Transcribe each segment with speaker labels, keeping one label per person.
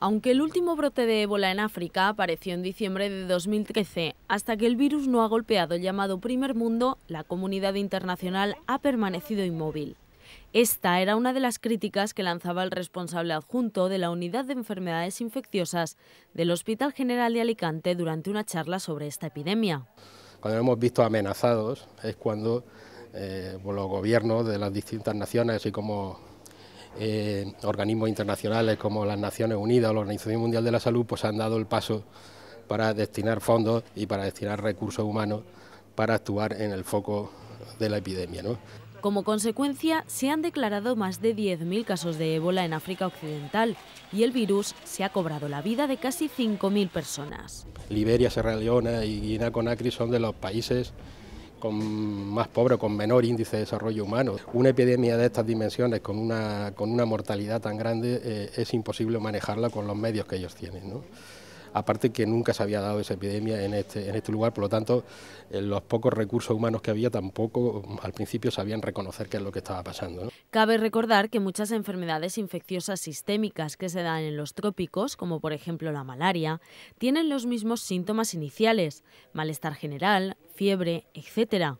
Speaker 1: aunque el último brote de ébola en África apareció en diciembre de 2013, hasta que el virus no ha golpeado el llamado primer mundo, la comunidad internacional ha permanecido inmóvil. Esta era una de las críticas que lanzaba el responsable adjunto de la Unidad de Enfermedades Infecciosas del Hospital General de Alicante durante una charla sobre esta epidemia.
Speaker 2: Cuando hemos visto amenazados es cuando eh, los gobiernos de las distintas naciones, así como organismos internacionales como las Naciones Unidas o la Organización Mundial de la Salud pues han dado el paso para destinar fondos y para destinar recursos humanos para actuar en el foco de la epidemia.
Speaker 1: Como consecuencia, se han declarado más de 10.000 casos de ébola en África Occidental y el virus se ha cobrado la vida de casi 5.000 personas.
Speaker 2: Liberia, Sierra Leona y Guinea Conakry son de los países con más pobre con menor índice de desarrollo humano. Una epidemia de estas dimensiones con una, con una mortalidad tan grande eh, es imposible manejarla con los medios que ellos tienen. ¿no? aparte que nunca se había dado esa epidemia en este, este lugar, por lo tanto, eh, los pocos recursos humanos que había tampoco mm, al principio sabían reconocer qué es lo que estaba pasando.
Speaker 1: Cabe recordar que muchas enfermedades infecciosas sistémicas que se dan en los trópicos, como por ejemplo la malaria, tienen los mismos síntomas iniciales, malestar general, fiebre, etcétera.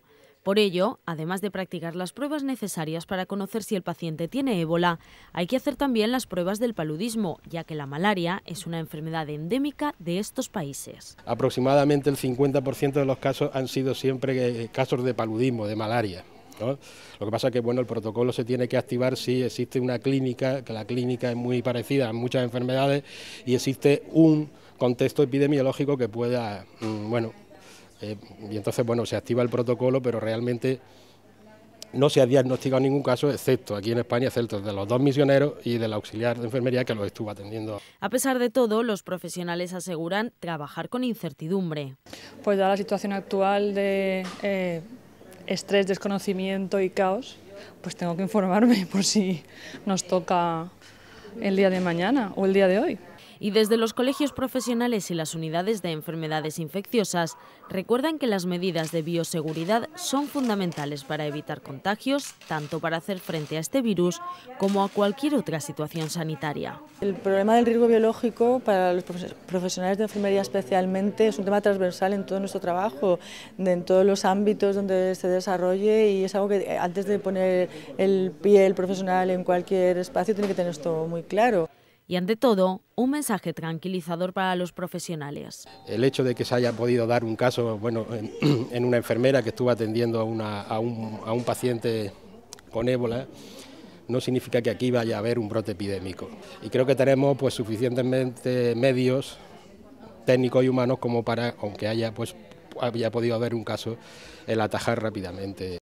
Speaker 1: Por ello, además de practicar las pruebas necesarias para conocer si el paciente tiene ébola, hay que hacer también las pruebas del paludismo, ya que la malaria es una enfermedad endémica de estos países.
Speaker 2: Aproximadamente el 50% de los casos han sido siempre eh, casos de paludismo, de malaria. Lo que pasa es que bueno, el protocolo se tiene que activar si existe una clínica, que la clínica es muy parecida a muchas enfermedades y existe un contexto epidemiológico que pueda, mm, bueno, eh, y entonces, bueno, se activa el protocolo, pero realmente no se ha diagnosticado ningún caso, excepto aquí en España, excepto de los dos misioneros y del auxiliar de enfermería que los estuvo atendiendo.
Speaker 1: A pesar de todo, los profesionales aseguran trabajar con incertidumbre. Pues dada la situación actual de eh, estrés, desconocimiento y caos, pues tengo que informarme por si nos toca el día de mañana o el día de hoy. Y desde los colegios profesionales y las unidades de enfermedades infecciosas recuerdan que las medidas de bioseguridad son fundamentales para evitar contagios, tanto para hacer frente a este virus como a cualquier otra situación sanitaria. El problema del riesgo biológico para los profesionales de enfermería especialmente es un tema transversal en todo nuestro trabajo, en todos los ámbitos donde se desarrolle y es algo que eh, antes de poner el pie el profesional en cualquier espacio tiene que tener esto muy claro y ante todo un mensaje tranquilizador para los profesionales.
Speaker 2: El hecho de que se haya podido dar un caso bueno, en, una enfermera que estuvo atendiendo a, un, paciente con ébola no significa que aquí vaya a haber un brote epidémico. Y creo que tenemos pues, suficientemente medios técnicos y humanos como para, aunque haya, pues, haya podido haber un caso, el atajar rápidamente.